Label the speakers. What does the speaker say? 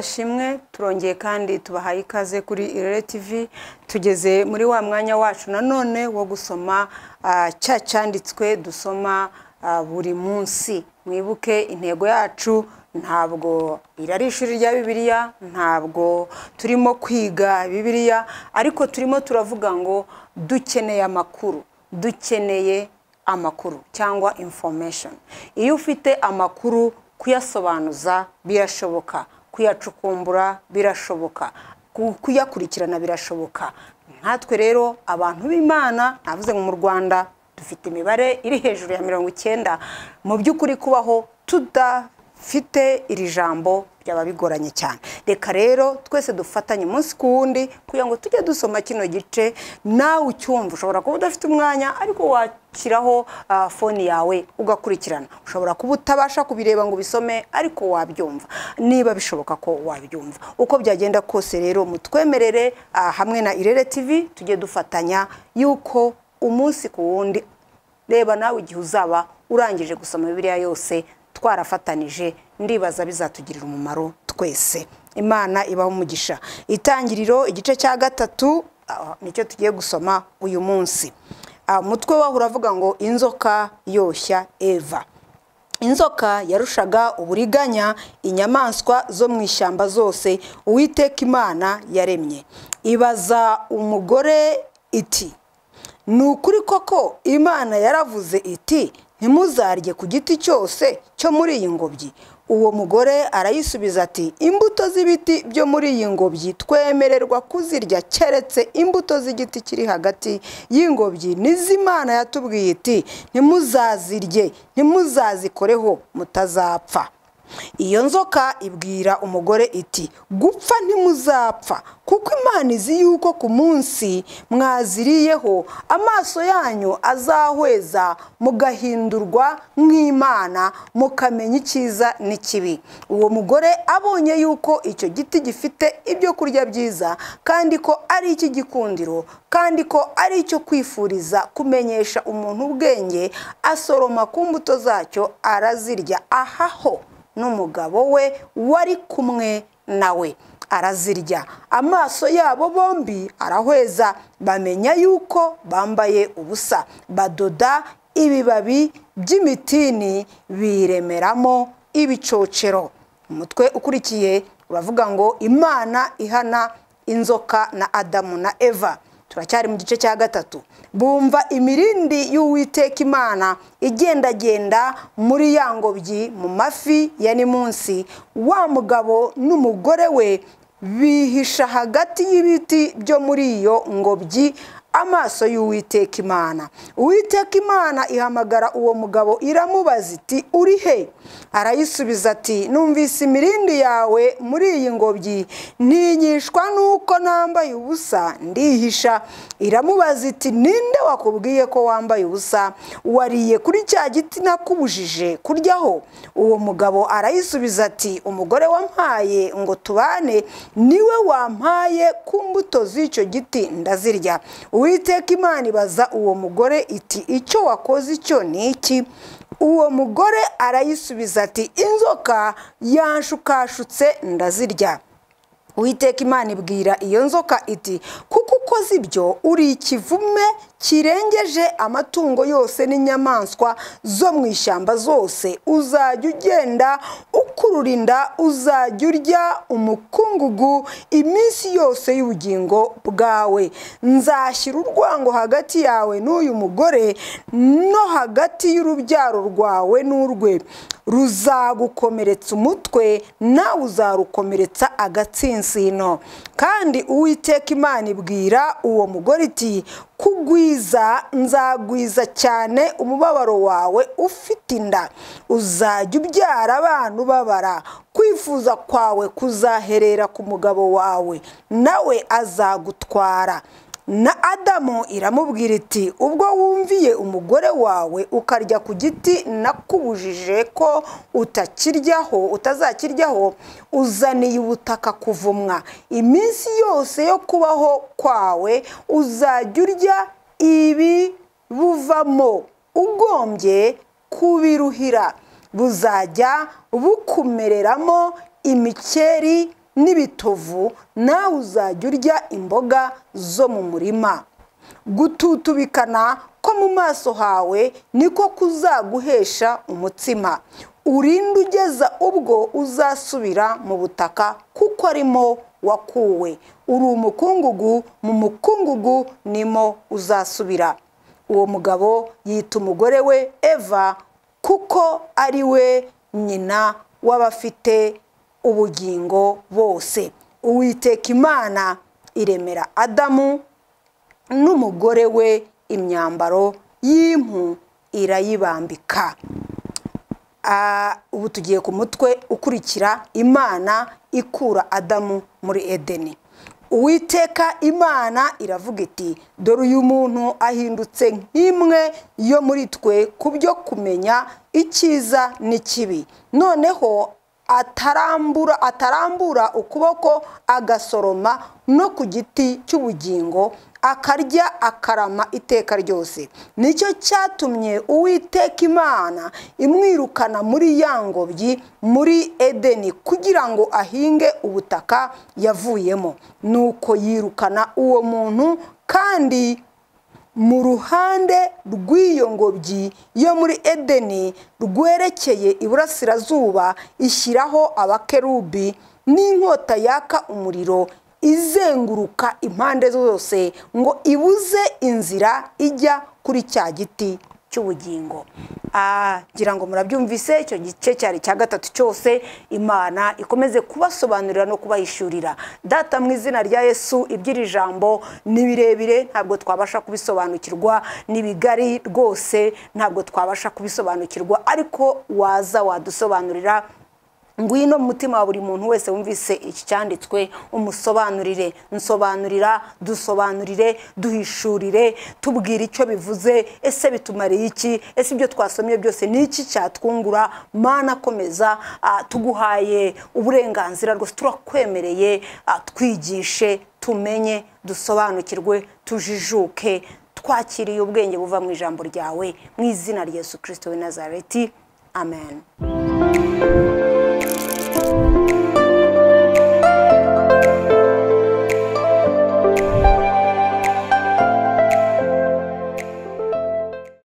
Speaker 1: shimwe turongeye kandi tubahaye ikaze kuri irere tv tugeze muri wa mwanya wacu nanone wo gusoma ah, cya cyanditswe dusoma ah, buri munsi mwibuke intego yacu ntabwo irari ishuri rya bibiliya ntabwo turimo kwiga bibiliya ariko turimo turavuga ngo dukeneye amakuru dukeneye amakuru cyangwa information iyo ufite amakuru kuyasobanuza birashoboka kuyacukumbura birashoboka kuyakurikirana birashoboka nkatwe rero abantu b'imana navuze ngo mu rwanda dufite imibare iri hejuru ya mirongo icyenda mu by'ukuri kubaho tudafite iri jambo byaba bigoranye cyane reka rero twese dufatanye umunsi ku wundi kugira ngo tujye dusoma kino gice nawe ucyumva ushobora kuba udafite umwanya ariko washyiraho foni ah, yawe ugakurikirana ushobora kuba utabasha kubireba ngo ubisome ariko wabyumva niba bishoboka ko wabyumva uko byagenda kose rero mutwemerere ah, hamwe na irere tivi tujye dufatanya yuko umunsi ku wundi reba nawe igihe uzaba urangije gusoma bibiliya yose twarafatanije ndibaza bizatugirira umumaro twese imana ibaho umugisha itangiriro igice cya gatatu ah, nicyo tugiye gusoma uyu munsi umutwe ah, waho uravuga ngo inzoka yoshya eva inzoka yarushaga uburiganya inyamaswa zo mu ishyamba zose uwiteka imana yaremye ibaza umugore iti ni ukuri koko imana yaravuze iti ntimuzarye ku giti cyose cyo muri iyi ngobyi uwo mugore arayisubiza ati imbuto z'ibiti byo muri iyi ngobyi twemererwa kuzirya keretse imbuto z'igiti kiri hagati y'ingobyi n'izimana yatubwiye iti ntimuzazirye ntimuzazikoreho mutazapfa iyo nzoka ibwira umugore iti gupfa ntimuzapfa kuko imana izi yuko ku munsi mwaziriyeho amaso yanyu azahweza mugahindurwa nk'imana mukamenya icyiza n'ikibi uwo mugore abonye yuko icyo giti gifite ibyo kurya byiza kandi ko ari icy'igikundiro kandi ko ari icyo kwifuriza kumenyesha umuntu ubwenge asoroma ku mbuto zacyo arazirya aha ho. n'umugabo we wari kumwe nawe arazirya amaso yabo bombi arahweza bamenya yuko bambaye ubusa badoda ibibabi by'imitini biremeramo ibicocero umutwe ukurikiye uravuga ngo imana ihana inzoka na adamu na eva turacyari mu gice cya gatatu bumva imirindi y'uwiteka imana igendagenda muri ya ngobyi mu mafi ya ni munsi wa mugabo n'umugore we bihisha hagati y'ibiti byo muri iyo ngobyi amaso y'uwiteka imana uwiteka imana ihamagara uwo mugabo iramubaza iti uri he arayisubiza ati numvise imirindi yawe muri iyi ngobyi ntinyishwa nuko nambaye ubusa ndihisha iramubaza iti ninde wakubwiye ko wambaye ubusa wariye kuri cya giti nakubujije kuryaho uwo mugabo arayisubiza ati umugore wampaye ngo tubane niwe wampaye ku mbuto z'icyo giti ndazirya uwiteka imana ibaza uwo mugore iti icyo wakoze icyo ni iki uwo mugore arayisubiza ati inzoka yanshukashutse ndazirya uwiteka imana ibwira iyo nzoka iti kuko ukoze ibyo uri ikivume kirengeje amatungo yose n'inyamaswa zo mu ishyamba zose uzajya ugenda ukurura uzajya urya umukungugu iminsi yose y'ubugingo bwawe nzashyira urwango hagati yawe n'uyu mugore no hagati y'urubyaro rwawe n'urwe ruzagukomeretsa umutwe nawe uzarukomeretsa agatsinsino kandi uwiteka imana ibwira uwo mugore iti kugwiza nzagwiza cyane umubabaro wawe ufite inda uzajya ubyara abana ubabara kwifuza kwawe kuzaherera ku mugabo wawe nawe azagutwara na adamu iramubwira iti ubwo wumviye umugore wawe ukarya ku giti nakubujije ko utakiryaho utazakiryaho uzaniye ubutaka kuvumwa iminsi yose yo kubaho kwawe uzajya urya ibi buvamo ugombye kubiruhira buzajya bukumereramo imikeri n'ibitovu nawe uzajya urya imboga zo mu murima gututubikana ko mu maso hawe niko kuzaguhesha umutsima urinde ugeza ubwo uzasubira mu butaka kuko arimo wakuwe uri umukungugu mu mukungugu nimo uzasubira uwo mugabo yita umugore we eva kuko ari we nyina w'abafite ubugingo bose uwiteka imana iremera adamu n'umugore we imyambaro y'impu irayibambika ubu tugiye ku mutwe ukurikira imana ikura adamu muri edeni uwiteka imana iravuga iti dore uyu muntu ahindutse nk'imwe yo muri twe ku byo kumenya icyiza n'ikibi noneho atarambura atarambura ukuboko agasoroma no ku giti cy'ubugingo akarya akarama iteka ryose nicyo cyatumye uwiteka imana imwirukana muri ya ngobyi muri edeni kugira ngo ahinge ubutaka yavuyemo nuko yirukana uwo muntu kandi mu ruhande rw'iyo ngobyi yo muri edeni rwerekeye iburasirazuba ishyiraho abakerubi n'inkota yaka umuriro izenguruka impande zose ngo ibuze inzira ijya kuri cya giti cy'ubugingo ah, ngira ngo murabyumvise icyo gice cyari cya gatatu cyose imana ikomeze kubasobanurira no kubahishurira data mu izina rya yesu iby'iri jambo ni birebire ntabwo twabasha kubisobanukirwa n'ibigari rwose ntabwo twabasha kubisobanukirwa ariko waza wadusobanurira ngwino mu mutima wa buri muntu wese wumvise iki cyanditswe umusobanurire nsobanurira dusobanurire duhishurire tubwire icyo bivuze ese bitumariye iki ese ibyo twasomye byose ni iki cyatwungura mana akomeza tuguhaye uburenganzira rwose turakwemereye twigishe tumenye dusobanukirwe tujijuke twakiriye ubwenge buva mu ijambo ryawe mu izina rya yesu kirisito w'i nazareti amen